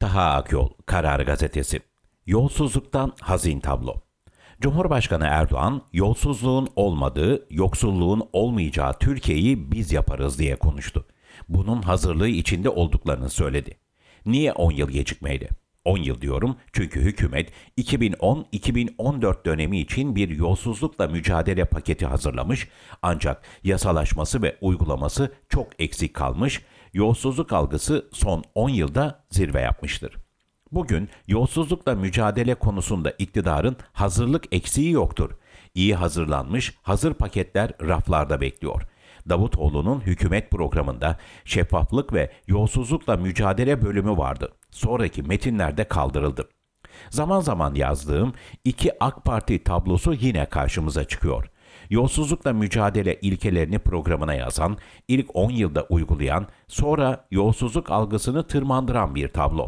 Taha Akyol, Karar Gazetesi. Yolsuzluktan hazin tablo. Cumhurbaşkanı Erdoğan, yolsuzluğun olmadığı, yoksulluğun olmayacağı Türkiye'yi biz yaparız diye konuştu. Bunun hazırlığı içinde olduklarını söyledi. Niye 10 yıl gecikmeydi? 10 yıl diyorum çünkü hükümet 2010-2014 dönemi için bir yolsuzlukla mücadele paketi hazırlamış ancak yasalaşması ve uygulaması çok eksik kalmış yolsuzluk algısı son 10 yılda zirve yapmıştır. Bugün yolsuzlukla mücadele konusunda iktidarın hazırlık eksiği yoktur. İyi hazırlanmış hazır paketler raflarda bekliyor. Davutoğlu'nun hükümet programında şeffaflık ve yolsuzlukla mücadele bölümü vardı. Sonraki metinlerde kaldırıldı. Zaman zaman yazdığım iki AK Parti tablosu yine karşımıza çıkıyor yolsuzlukla mücadele ilkelerini programına yazan, ilk 10 yılda uygulayan, sonra yolsuzluk algısını tırmandıran bir tablo.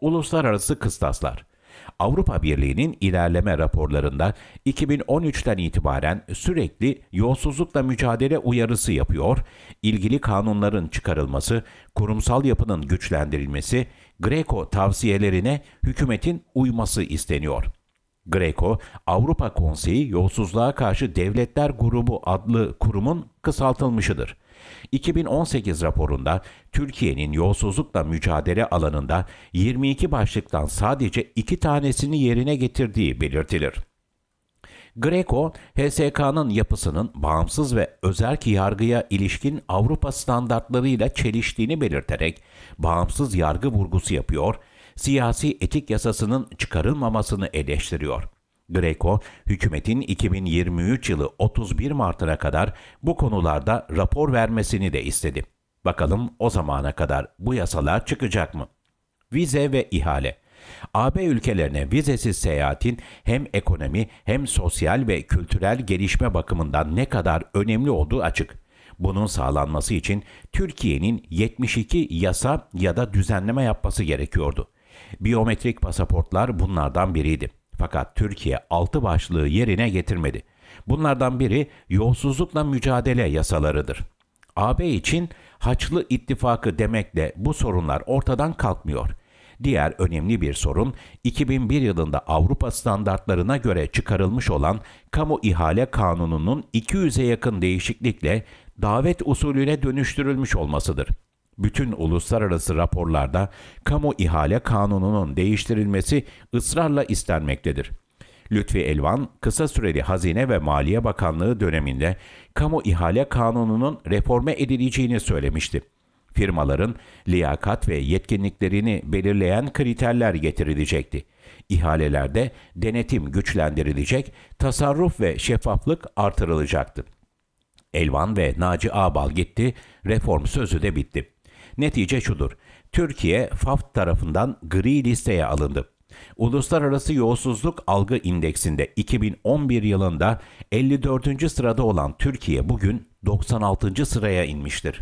Uluslararası kıstaslar Avrupa Birliği'nin ilerleme raporlarında 2013'ten itibaren sürekli yolsuzlukla mücadele uyarısı yapıyor, ilgili kanunların çıkarılması, kurumsal yapının güçlendirilmesi, Greco tavsiyelerine hükümetin uyması isteniyor.'' Greco, Avrupa Konseyi Yolsuzluğa Karşı Devletler Grubu adlı kurumun kısaltılmışıdır. 2018 raporunda Türkiye'nin yolsuzlukla mücadele alanında 22 başlıktan sadece 2 tanesini yerine getirdiği belirtilir. Greco, HSK'nın yapısının bağımsız ve özerk yargıya ilişkin Avrupa standartlarıyla çeliştiğini belirterek bağımsız yargı vurgusu yapıyor ve siyasi etik yasasının çıkarılmamasını eleştiriyor. Greco, hükümetin 2023 yılı 31 Mart'ına kadar bu konularda rapor vermesini de istedi. Bakalım o zamana kadar bu yasalar çıkacak mı? Vize ve ihale. AB ülkelerine vizesiz seyahatin hem ekonomi hem sosyal ve kültürel gelişme bakımından ne kadar önemli olduğu açık. Bunun sağlanması için Türkiye'nin 72 yasa ya da düzenleme yapması gerekiyordu. Biyometrik pasaportlar bunlardan biriydi. Fakat Türkiye altı başlığı yerine getirmedi. Bunlardan biri yolsuzlukla mücadele yasalarıdır. AB için Haçlı ittifakı demekle bu sorunlar ortadan kalkmıyor. Diğer önemli bir sorun 2001 yılında Avrupa standartlarına göre çıkarılmış olan kamu ihale kanununun 200'e yakın değişiklikle davet usulüne dönüştürülmüş olmasıdır. Bütün uluslararası raporlarda kamu ihale kanununun değiştirilmesi ısrarla istenmektedir. Lütfi Elvan, kısa süreli Hazine ve Maliye Bakanlığı döneminde kamu ihale kanununun reforme edileceğini söylemişti. Firmaların liyakat ve yetkinliklerini belirleyen kriterler getirilecekti. İhalelerde denetim güçlendirilecek, tasarruf ve şeffaflık artırılacaktı. Elvan ve Naci Ağbal gitti, reform sözü de bitti. Netice şudur. Türkiye FAFT tarafından gri listeye alındı. Uluslararası Yolsuzluk Algı İndeksinde 2011 yılında 54. sırada olan Türkiye bugün 96. sıraya inmiştir.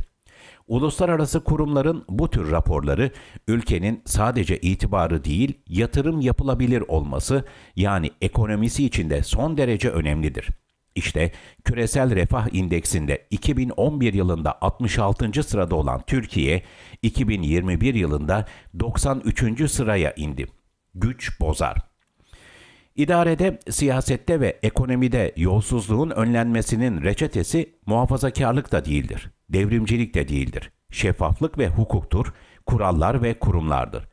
Uluslararası kurumların bu tür raporları ülkenin sadece itibarı değil, yatırım yapılabilir olması yani ekonomisi için de son derece önemlidir. İşte küresel refah indeksinde 2011 yılında 66. sırada olan Türkiye 2021 yılında 93. sıraya indi. Güç bozar. İdarede, siyasette ve ekonomide yolsuzluğun önlenmesinin reçetesi muhafazakarlık da değildir, devrimcilik de değildir. Şeffaflık ve hukuktur, kurallar ve kurumlardır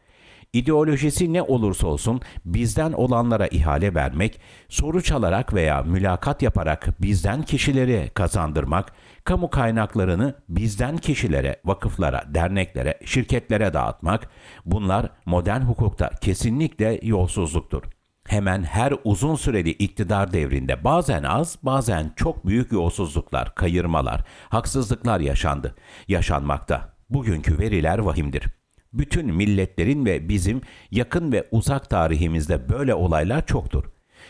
ideolojisi ne olursa olsun bizden olanlara ihale vermek, soru çalarak veya mülakat yaparak bizden kişileri kazandırmak, kamu kaynaklarını bizden kişilere, vakıflara, derneklere, şirketlere dağıtmak, bunlar modern hukukta kesinlikle yolsuzluktur. Hemen her uzun süreli iktidar devrinde bazen az, bazen çok büyük yolsuzluklar, kayırmalar, haksızlıklar yaşandı, yaşanmakta. Bugünkü veriler vahimdir. Bütün milletlerin ve bizim yakın ve uzak tarihimizde böyle olaylar çoktur.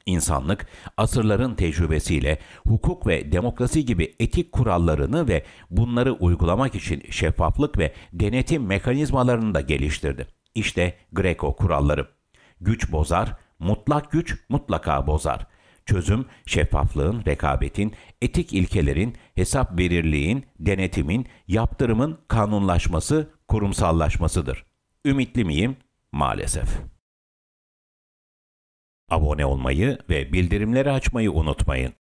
İnsanlık asırların tecrübesiyle hukuk ve demokrasi gibi etik kurallarını ve bunları uygulamak için şeffaflık ve denetim mekanizmalarını da geliştirdi. İşte Greco kuralları. Güç bozar, mutlak güç mutlaka bozar. Çözüm şeffaflığın, rekabetin, etik ilkelerin, hesap verirliğin, denetimin, yaptırımın kanunlaşması kurumsallaşmasıdır. Ümitli miyim? Maalesef. Abone olmayı ve bildirimleri açmayı unutmayın.